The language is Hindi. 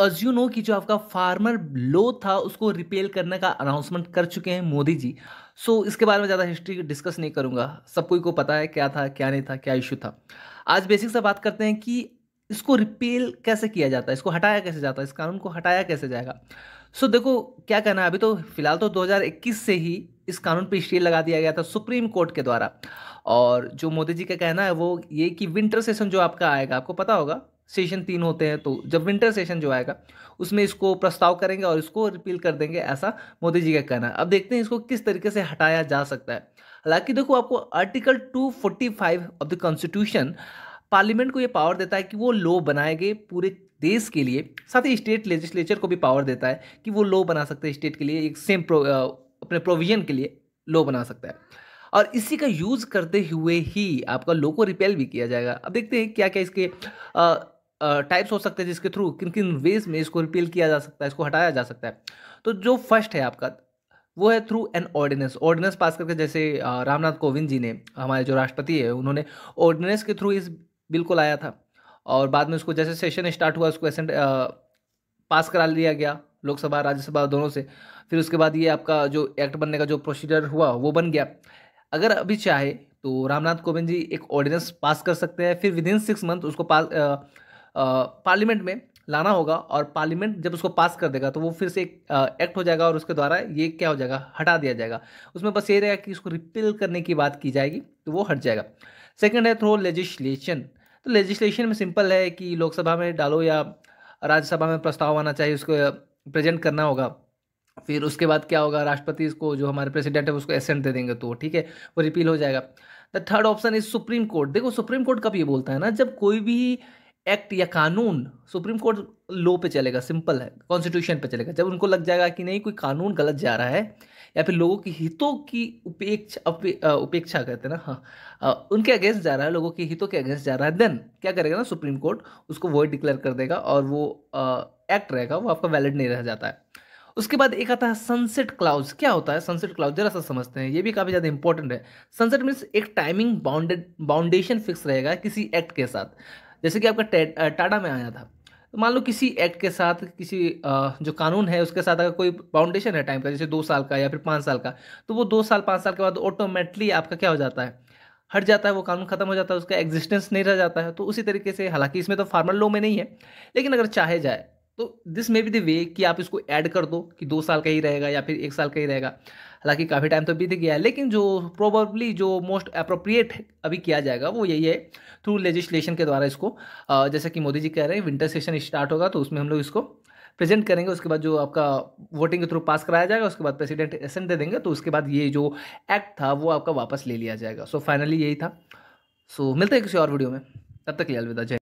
अज्यू नो कि जो आपका फार्मर लो था उसको रिपेल करने का अनाउंसमेंट कर चुके हैं मोदी जी सो so, इसके बारे में ज़्यादा हिस्ट्री डिस्कस नहीं करूँगा सबको को पता है क्या था क्या नहीं था क्या इशू था आज बेसिक से बात करते हैं कि इसको रिपेल कैसे किया जाता है इसको हटाया कैसे जाता है इस कानून को हटाया कैसे जाएगा सो so, देखो क्या कहना है अभी तो फिलहाल तो 2021 से ही इस कानून पर स्टे लगा दिया गया था सुप्रीम कोर्ट के द्वारा और जो मोदी जी का कहना है वो ये कि विंटर सेशन जो आपका आएगा आपको पता होगा सेशन तीन होते हैं तो जब विंटर सेशन जो आएगा उसमें इसको प्रस्ताव करेंगे और इसको रिपील कर देंगे ऐसा मोदी जी का कहना है अब देखते हैं इसको किस तरीके से हटाया जा सकता है हालांकि देखो आपको article 245 of the constitution parliament को ये पावर देता है कि वो लॉ बनाएंगे पूरे देश के लिए साथ ही स्टेट लेजिस्लेचर को भी पावर देता है कि वो लॉ बना सकते हैं स्टेट के लिए एक सेम प्रो, अपने प्रोविजन के लिए लॉ बना सकता है और इसी का यूज़ करते हुए ही आपका लॉ को रिपेल भी किया जाएगा अब देखते हैं क्या क्या इसके आ, टाइप्स हो सकते हैं जिसके थ्रू किन किन वेज में इसको रिपील किया जा सकता है इसको हटाया जा सकता है तो जो फर्स्ट है आपका वो है through an ordinance ordinance pass करके जैसे रामनाथ कोविंद जी ने हमारे जो राष्ट्रपति है उन्होंने ऑर्डिनेंस के थ्रू इस बिल को लाया था और बाद में उसको जैसे सेशन स्टार्ट हुआ उसको एसेंट पास करा लिया गया लोकसभा राज्यसभा दोनों से फिर उसके बाद ये आपका जो एक्ट बनने का जो प्रोसीजर हुआ वो बन गया अगर अभी चाहे तो रामनाथ कोविंद जी एक ऑर्डिनेंस पास कर सकते हैं फिर विद इन सिक्स मंथ उसको पास पार्लियामेंट में लाना होगा और पार्लियामेंट जब उसको पास कर देगा तो वो फिर से एक एक्ट हो जाएगा और उसके द्वारा ये क्या हो जाएगा हटा दिया जाएगा उसमें बस ये रहेगा कि इसको रिपील करने की बात की जाएगी तो वो हट जाएगा सेकेंड है थ्रो लेजिस्लेशन तो लेजिस्लेशन में सिंपल है कि लोकसभा में डालो या राज्यसभा में प्रस्ताव आना चाहिए उसको प्रेजेंट करना होगा फिर उसके बाद क्या होगा राष्ट्रपति इसको जो हमारे प्रेसिडेंट है उसको एसेंट दे देंगे तो ठीक है वो रिपील हो जाएगा the third option is supreme court देखो सुप्रीम कोर्ट कब ये बोलता है ना जब कोई भी एक्ट या कानून सुप्रीम कोर्ट लो पे चलेगा सिंपल है कॉन्स्टिट्यूशन पे चलेगा जब उनको लग जाएगा कि नहीं कोई कानून गलत जा रहा है या फिर लोगों के हितों की उपेक्षा उपेक्षा करते ना हाँ उनके अगेंस्ट जा रहा है लोगों के हितों के अगेंस्ट जा रहा है देन क्या करेगा ना सुप्रीम कोर्ट उसको वॉइड डिक्लेयर कर देगा और वो एक्ट रहेगा वो आपका वैलिड नहीं रह जाता है उसके बाद एक आता है सनसेट क्लाउज क्या होता है सनसेट क्लाउज जरा सा समझते हैं ये भी काफ़ी ज़्यादा इंपॉर्टेंट है सनसेट मीन्स एक टाइमिंग बाउंडेड बाउंडेशन फिक्स रहेगा किसी एक्ट के साथ जैसे कि आपका टाटा में आया था तो मान लो किसी एक्ट के साथ किसी जो कानून है उसके साथ अगर कोई फाउंडेशन है टाइम का जैसे दो साल का या फिर पाँच साल का तो वो दो साल पाँच साल के बाद ऑटोमेटिकली आपका क्या हो जाता है हट जाता है वो कानून खत्म हो जाता है उसका एग्जिस्टेंस नहीं रह जाता है तो उसी तरीके से हालांकि इसमें तो फार्मल लॉ में नहीं है लेकिन अगर चाहे जाए तो this may be the way कि आप इसको ऐड कर दो कि दो साल का ही रहेगा या फिर एक साल का ही रहेगा हालांकि काफ़ी टाइम तो बीत गया है लेकिन जो प्रोबली जो मोस्ट अप्रोप्रिएट अभी किया जाएगा वो यही है थ्रू लेजिस्लेशन के द्वारा इसको जैसे कि मोदी जी कह रहे हैं विंटर सेशन स्टार्ट होगा तो उसमें हम लोग इसको प्रेजेंट करेंगे उसके बाद जो आपका वोटिंग के थ्रू पास कराया जाएगा उसके बाद प्रेसिडेंट एसेंट दे देंगे तो उसके बाद ये जो एक्ट था वो आपका वापस ले लिया जाएगा सो फाइनली यही था सो मिलते हैं किसी और वीडियो में तब तक लिया अलविदा जय